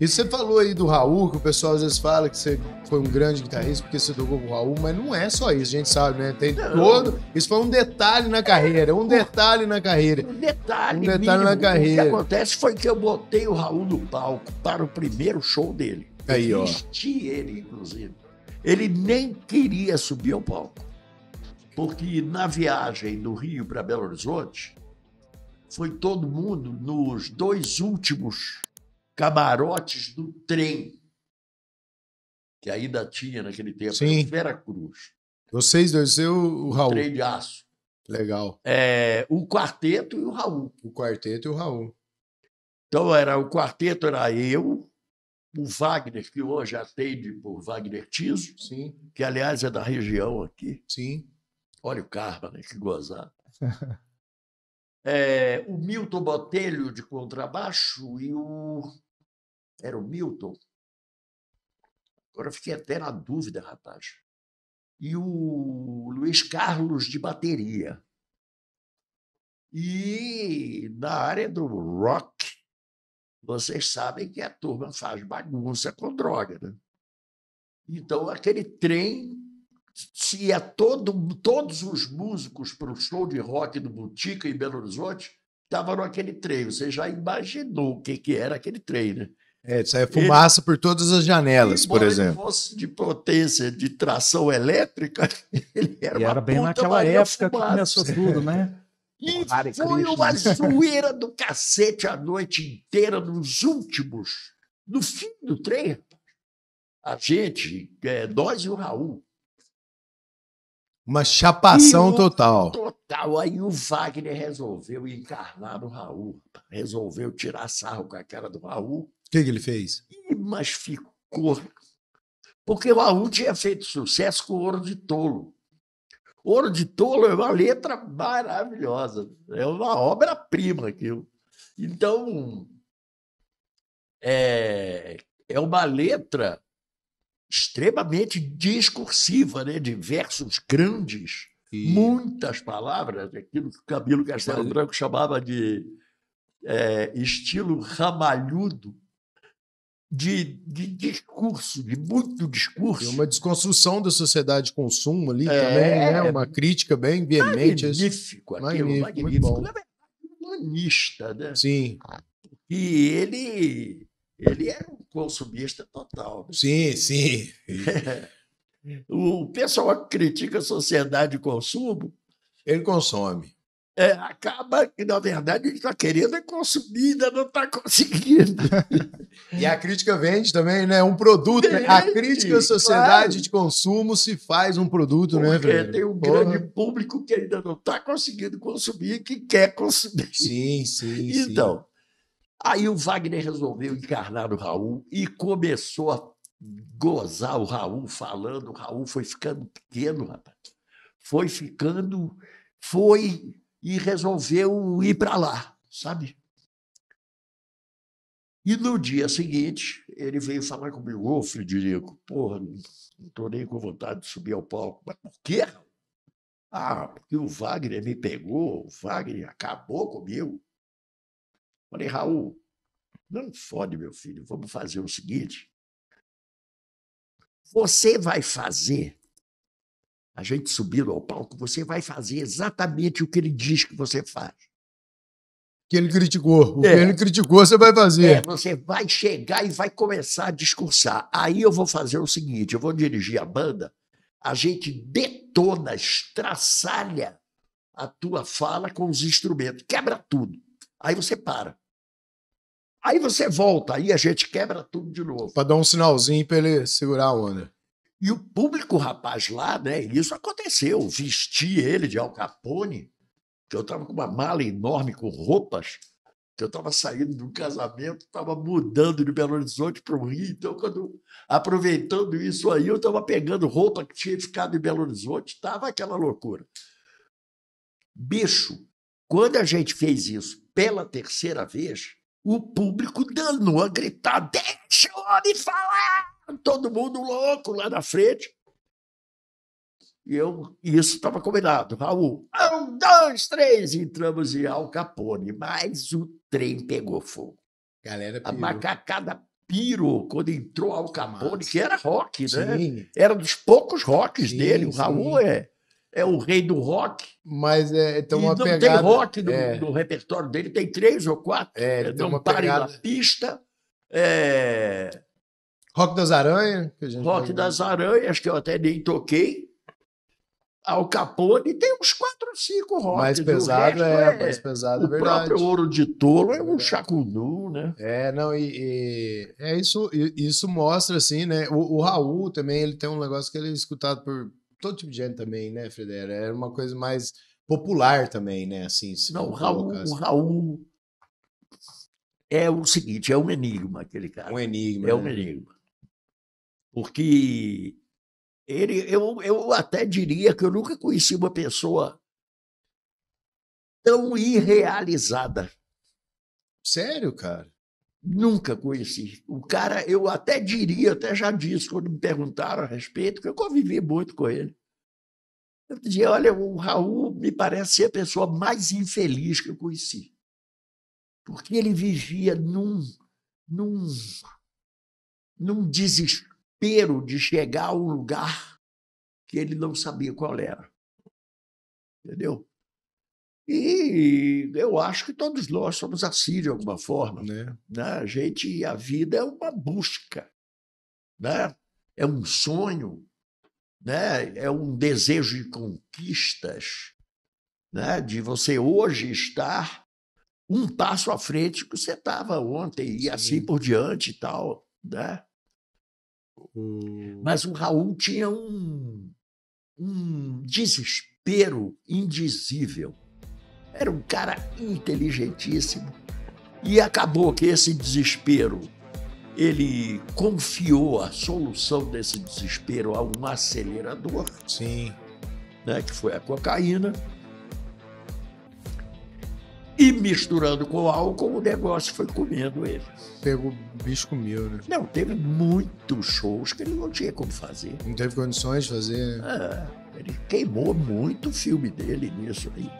E você falou aí do Raul, que o pessoal às vezes fala que você foi um grande guitarrista porque você tocou com o Raul, mas não é só isso, a gente sabe, né? Tem não. todo. Isso foi um detalhe na carreira, um detalhe na carreira. Um detalhe, um detalhe mínimo. na carreira. O que acontece foi que eu botei o Raul no palco para o primeiro show dele. Aí, eu ó. Vesti ele, inclusive. Ele nem queria subir ao palco. Porque na viagem do Rio para Belo Horizonte, foi todo mundo nos dois últimos camarotes do trem. Que ainda tinha naquele tempo. Sim. Vera Cruz. Vocês dois, eu o Raul. O trem de aço. Legal. É, o quarteto e o Raul. O quarteto e o Raul. Então era o quarteto era eu, o Wagner, que hoje atende por Wagner Tiso, Sim. que aliás é da região aqui. Sim. Olha o Carma, né? que gozado. é, o Milton Botelho de contrabaixo e o era o Milton. Agora fiquei até na dúvida, rapaz. E o Luiz Carlos de bateria. E na área do rock, vocês sabem que a turma faz bagunça com droga, né? Então, aquele trem, se ia é todo, todos os músicos para o show de rock do Botica em Belo Horizonte, estavam naquele trem. Você já imaginou o que, que era aquele trem, né? É, é fumaça ele, por todas as janelas, por exemplo. Se fosse de potência de tração elétrica, ele era, e era bem naquela época fumaça. que começou tudo, né? E foi uma zoeira do cacete a noite inteira, nos últimos, no fim do trem, a gente, é, nós e o Raul. Uma chapação total. Total. Aí o Wagner resolveu encarnar o Raul, resolveu tirar sarro com a cara do Raul que, que ele fez? mas ficou. Porque o Raul tinha feito sucesso com Ouro de Tolo. Ouro de Tolo é uma letra maravilhosa. É uma obra-prima aquilo. Então, é, é uma letra extremamente discursiva, né? de versos grandes, e... muitas palavras, aquilo que o Camilo Castelo Branco chamava de é, estilo ramalhudo de, de discurso, de muito discurso. Tem uma desconstrução da sociedade de consumo ali é, também, né? Uma crítica bem veemente. Magnífico, aquilo, magnífico, magnífico. Muito bom. É humanista, né? Sim. E ele, ele era é um consumista total. Né? Sim, sim. o pessoal que critica a sociedade de consumo. Ele consome é, acaba que, na verdade, ele está querendo é consumir, ainda não está conseguindo. e a crítica vende também, né? Um produto. Vende, né? A crítica à sociedade claro. de consumo se faz um produto, Porque né, Porque tem um Porra. grande público que ainda não está conseguindo consumir que quer consumir. Sim, sim. Então, sim. aí o Wagner resolveu encarnar o Raul e começou a gozar o Raul falando. O Raul foi ficando pequeno, rapaz. Foi ficando. Foi e resolveu ir para lá, sabe? E no dia seguinte, ele veio falar comigo, ô Frederico, porra, não estou nem com vontade de subir ao palco. Mas por quê? Ah, porque o Wagner me pegou, o Wagner acabou comigo. Falei, Raul, não fode, meu filho, vamos fazer o seguinte. Você vai fazer a gente subindo ao palco, você vai fazer exatamente o que ele diz que você faz. Que ele criticou. O é. que ele criticou, você vai fazer. É, você vai chegar e vai começar a discursar. Aí eu vou fazer o seguinte: eu vou dirigir a banda, a gente detona, estraçalha a tua fala com os instrumentos, quebra tudo. Aí você para. Aí você volta, aí a gente quebra tudo de novo. Para dar um sinalzinho para ele segurar a onda. E o público, rapaz, lá, né? Isso aconteceu. Vesti ele de Al Capone, que eu estava com uma mala enorme com roupas, que eu estava saindo de um casamento, estava mudando de Belo Horizonte para o Rio. Então, quando aproveitando isso aí, eu estava pegando roupa que tinha ficado em Belo Horizonte, estava aquela loucura. Bicho, quando a gente fez isso pela terceira vez, o público danou a gritar: Deixa o homem falar! todo mundo louco lá na frente. E eu, isso estava combinado. Raul, um, dois, três, entramos em Al Capone. Mas o trem pegou fogo. Galera pirou. A macacada pirou quando entrou Al Capone, Nossa. que era rock, né? Sim. Era dos poucos rocks sim, dele. O Raul é, é o rei do rock. Mas é, então uma não pegada... tem rock no, é. no, repertório dele, tem três ou quatro. É, não é, tem uma pare pegada... na pista. É Rock das Aranhas. Rock das Aranhas, que eu até nem toquei. Al Capone tem uns 4 ou 5 rocks. Mais pesado é, é, mais pesado é verdade. O próprio Ouro de Touro é, é um chacundu, né? É, não, e, e, é isso, isso mostra, assim, né? O, o Raul também, ele tem um negócio que ele é escutado por todo tipo de gente também, né, Fredera? Era é uma coisa mais popular também, né? Assim, não, o Raul, o assim. Raul é o seguinte, é um enigma aquele cara. Um enigma. É né? um enigma. Porque ele, eu, eu até diria que eu nunca conheci uma pessoa tão irrealizada. Sério, cara? Nunca conheci. O cara, eu até diria, até já disse quando me perguntaram a respeito, que eu convivi muito com ele. Eu dizia: olha, o Raul me parece ser a pessoa mais infeliz que eu conheci. Porque ele vivia num, num, num desespero desespero de chegar a um lugar que ele não sabia qual era. Entendeu? E eu acho que todos nós somos assim de alguma forma. Né? Né? A gente, a vida é uma busca, né? é um sonho, né? é um desejo de conquistas, né? de você hoje estar um passo à frente do que você estava ontem e assim Sim. assim por diante e tal. Né? Mas o Raul tinha um, um desespero indizível. Era um cara inteligentíssimo. E acabou que esse desespero, ele confiou a solução desse desespero a um acelerador. Sim. Né, que foi a cocaína. E misturando com álcool, o negócio foi comendo ele. Pegou bicho comeu, né? Não, teve muitos shows que ele não tinha como fazer. Não teve condições de fazer. Ah, ele queimou muito o filme dele nisso aí.